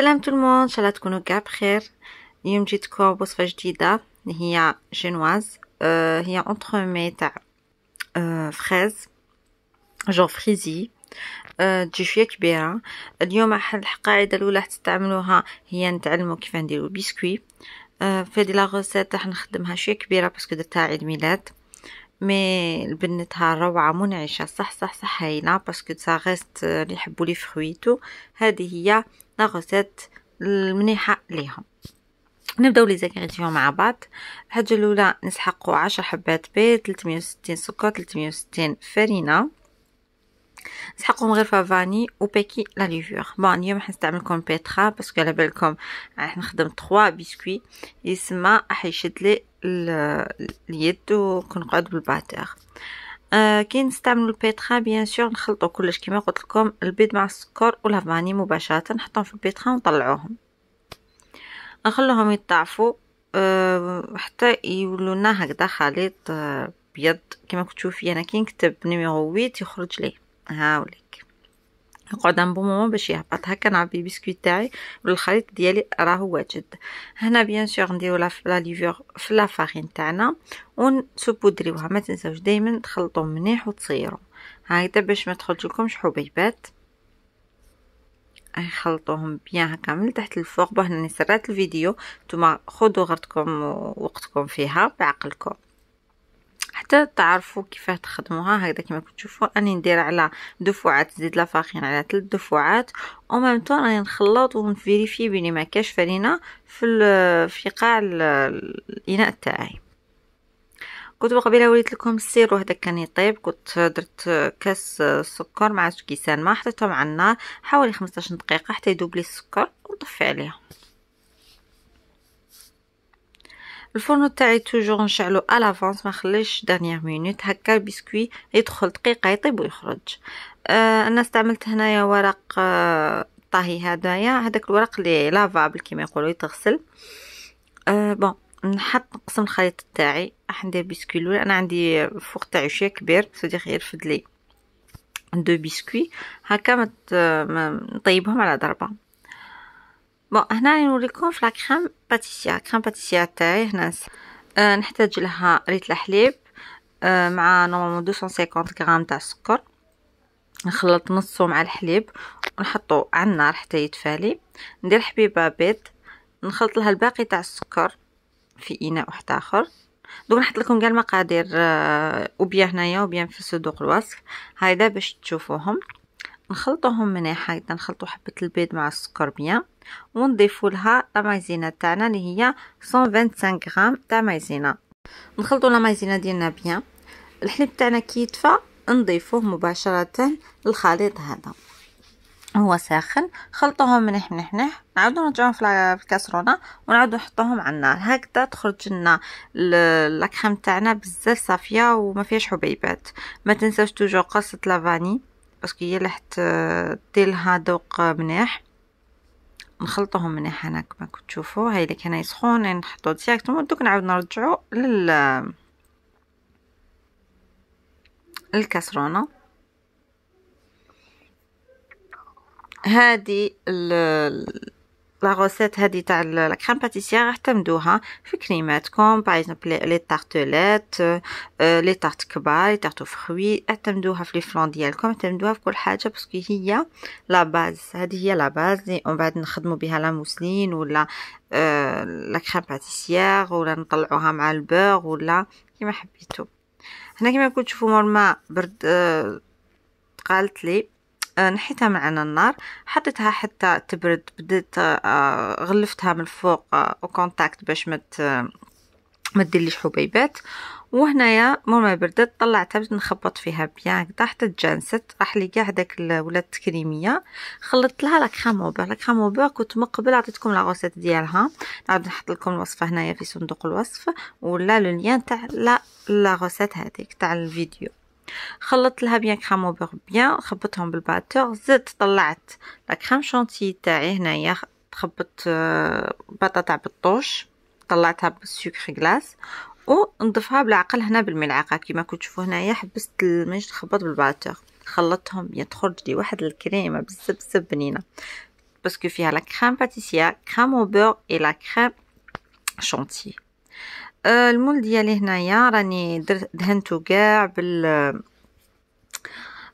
سلام تو المون ان شاء الله تكونوا كاع بخير اليوم جيتكم بوصفه جديده هي جينواز أه هي اونترومي تاع أه فريز جو فريزي أه تجي شويه كبيره اليوم القاعده الاولى راح تستعملوها هي نتعلموا كيف نديروا بسكوي أه هذه لا غوسيت راح نخدمها شويه كبيره باسكو درتها عيد ميلاد مي البنتها روعة منعشة صح صح صح هايلة باسكو سا غيست اللي آه، يحبوا لي فرويتو هذه هي لا غوسيت المليحة ليهم نبداو لي زانغريديون مع بعض الحاجه الاولى نسحقوا 10 حبات بيض 360 سكر 360 فرينه نسحقهم غير فافاني وباكي لا ليفور بون اليوم راح نستعملكم كومبيترا باسكو على بالكم راح نخدم 3 بسكوي يسمى راح يشد لي اليد وكنقعد بالباتيغ آه كي نستعملو البيتخا بيان سور نخلطو كلش كيما قلت لكم البيض مع السكر والهفاني مباشره نحطهم في البيتخا ونطلعوهم نخلوهم يتضاعفوا أه حتى يولونا هكذا خليط آه، بيض كما كتشوفي انا كي نكتب نيميرو 8 يخرج لي هاوليك نقعد بون مومون باش يهبط هكا نعبي بسكويت تاعي والخليط ديالي راهو واجد هنا بيان سور نديرو لا ليفور في لافارين تاعنا ونسوبودريوها ما تنساوش دائما تخلطو مليح وتصيرو هكذا باش ما تخرجلكمش لكمش حبيبات نخلطوهم بيان هكا من تحت للفوق بهنا نسرات الفيديو نتوما خدو غرضكم ووقتكم فيها بعقلكم حتى تعرفوا كيفاه تخدموها هكذا كما تشوفوا راني ندير على دفعات زيد لافاخين على ثلاث دفعات ميم طون راني نخلط ونفيريفي بلي ما كاش فرينه في في قاع الاناء تاعي كنت قبيله وليت لكم السير وهذا كان يطيب كنت درت كاس سكر مع كيسان ما حطيتهم على النار حوالي 15 دقيقه حتى يذوب لي السكر ونطفي عليه الفرن تاعي توجور نشعلو الافونس ما خليش دانيير مينوت هكا البسكوي يدخل دقيقه يطيب ويخرج آه انا استعملت هنايا ورق آه طاهي هدايا هذاك الورق لي لافابل كيما يقولوا يتغسل آه بون نحط نقسم الخليط تاعي راح ندير بسكوي الاول انا عندي فوق تاعي شويه كبير صديق غير فدلي دو بسكوي هكا ما نطيبهم على ضربه بون هنا نوريكم في لاكريم كريم باتيسيا كريم باتيسيا تاعي هنا أه نحتاج لها ريت الحليب مع نورمالمون 250 غرام تاع السكر نخلط نصو مع الحليب ونحطو على النار حتى يتفالي ندير حبيبه بيض نخلط لها الباقي تاع السكر في اناء واحد اخر دوك نحط لكم كاع المقادير وبيا هنايا وبيا في صندوق الوصف هايدا باش تشوفوهم نخلطوهم من هكذا نخلطو حبة البيض مع السكر بيان ونضيفو لها المايزينا تاعنا اللي هي 125 غرام تاع مايزينا نخلطو مايزينا ديالنا بيان الحليب تاعنا كي يدفى نضيفوه مباشرة للخليط هذا هو ساخن خلطوهم مليح مليح مليح نعاودو نرجعوهم في الكاسرونه ونعاودو نحطوهم على النار هكذا تخرج لنا لاكريم تاعنا بزاف صافيه وما فيهاش حبيبات ما تنساوش توجو قصه لافاني باسكو هي لحت دير لها ذوق مليح نخلطوهم مليح هنا كما تشوفوا هاي اللي كان يسخون نحطو ديريكتومون دوك نعاود نرجعو لل الكاسرونه هادي ال... لا غوسيت هادي تاع لا كريم باتيسيير اعتمدوها في كريماتكم باغ اكزومبل لي تارتلات لي تارت كبار لي تارت فروي اعتمدوها في لي فلون ديالكم اعتمدوها في كل حاجه باسكو هي لا باز هادي هي لا باز لي اون بعد نخدموا بها لا موسلين ولا لا كريم باتيسيير ولا نطلعوها مع البوغ ولا كيما حبيتو هنا كيما كنتو تشوفوا مور ما برد أه قالت لي آه، نحيتها من عن النار حطيتها حتى تبرد بديت آه، غلفتها من فوق وكونتاكت آه، باش مت ما ديرليش حبيبات وهنايا ما بردت طلعتها باش نخبط فيها بيان هكدا حتى تجانست راح لي كاع ال ولات تكريمية خلطت لها لا كريم اوبر لا كريم كنت من قبل عطيتكم لا غوسيت ديالها نعاود نحط لكم الوصفه هنايا في صندوق الوصف ولا لو ليان تاع لا لا غوسيت هذيك تاع الفيديو خلطت لها بيان كريم بيغ بيان خبطتهم بالباتور زدت طلعت لا كريم شونتي تاعي هنايا خبطت آه، بطاطا بالطوش طلعتها بالسكر غلاس ونضيفها بالعقل هنا بالملعقه كيما كنت تشوفوا هنايا حبست المنش تخبط بالباتور خلطتهم بيان تخرج لي واحد الكريمه بزاف بزاف بنينه باسكو فيها لا كريم باتيسيا كريم او بور اي لا كريم شونتي آه، المول ديالي هنايا راني دهنتو كاع بال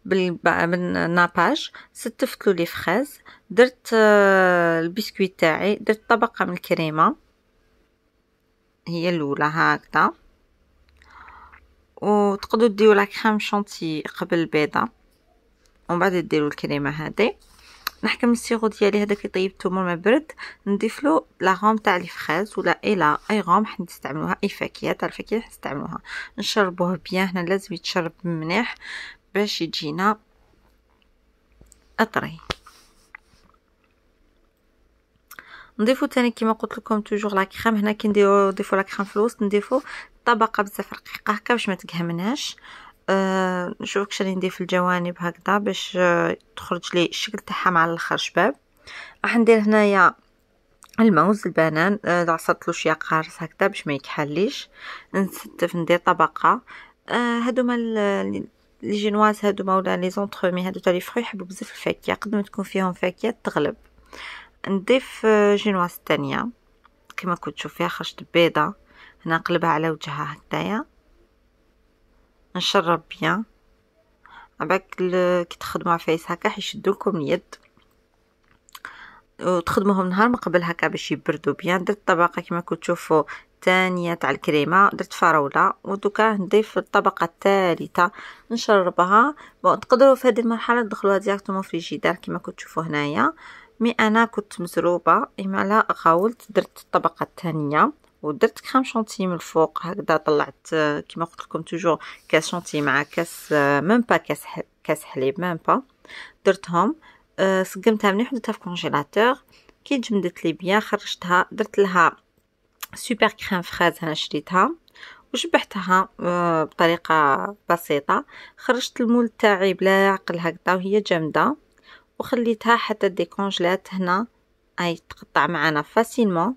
بالناباج ستفتلو لي فخاز درت آه، البسكويت تاعي درت طبقه من الكريمه هي الاولى هكذا وتقدروا ديروا لا كريم شانتي قبل البيضه ومن بعد ديروا الكريمه هذه نحكم السيغو ديالي هذاك اللي طيبته مور ما برد نضيف له لا غوم تاع لي فخاز ولا اي لا اي غوم حنا نستعملوها اي فاكهه تاع الفاكهه نستعملوها نشربوه بيان هنا لازم يتشرب مليح باش يجينا اطري نضيفو تاني كيما قلت لكم توجور لا كريم هنا كي نديرو نضيفو لا كريم في الوسط نضيفو طبقه بزاف رقيقه هكا باش ما تكهمناش آه، نشوفك شنو ندير في الجوانب هكذا باش آه، تخرج لي الشكل تاعها مع الاخر شباب راح ندير هنايا الموز البنان عصرت له شويه قارص هكذا باش ما يكحليش نستف ندير طبقه آه، هادوما لي جينواز هادوما ولا لي زونترومي هادو تاع لي فخو يحبوا بزاف الفاكهه قد ما تكون فيهم فاكهه تغلب نضيف جينواز الثانيه كما كنت تشوف فيها خرجت بيضه هنا نقلبها على وجهها هكذايا نشرب بيان عباك كي تخدموا عفايس هكا لكم اليد وتخدموهم نهار من قبل هكا باش يبردوا بيان درت طبقه كما كنتو تشوفوا الثانيه تاع الكريمه درت فراوله ودوكا نضيف الطبقه الثالثه نشربها بون تقدروا في هذه المرحله تدخلوها ديريكتومون في الجدار كما كنتو تشوفوا هنايا مي انا كنت مزروبه اما لا غاولت درت الطبقه الثانيه ودرت خمس شنطيم الفوق هكذا طلعت آه، كما قلت لكم توجور كاس شنطي مع كاس ميم آه، با كاس كاس حليب ميم با درتهم آه، سقمتها مليح درتها في كونجيلاتور كي جمدت لي بيان خرجتها درت لها سوبر كريم فريز انا شريتها وشبحتها بطريقه بسيطه خرجت المول تاعي بلا عقل هكذا وهي جامده وخليتها حتى ديكونجلات هنا اي تقطع معنا فاسيلمون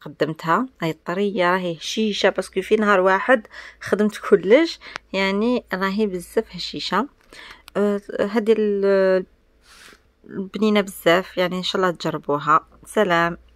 قدمتها هاي الطريه راهي هشيشه باسكو في نهار واحد خدمت كلش يعني راهي بزاف هشيشه هذه أه، البنينه بزاف يعني ان شاء الله تجربوها سلام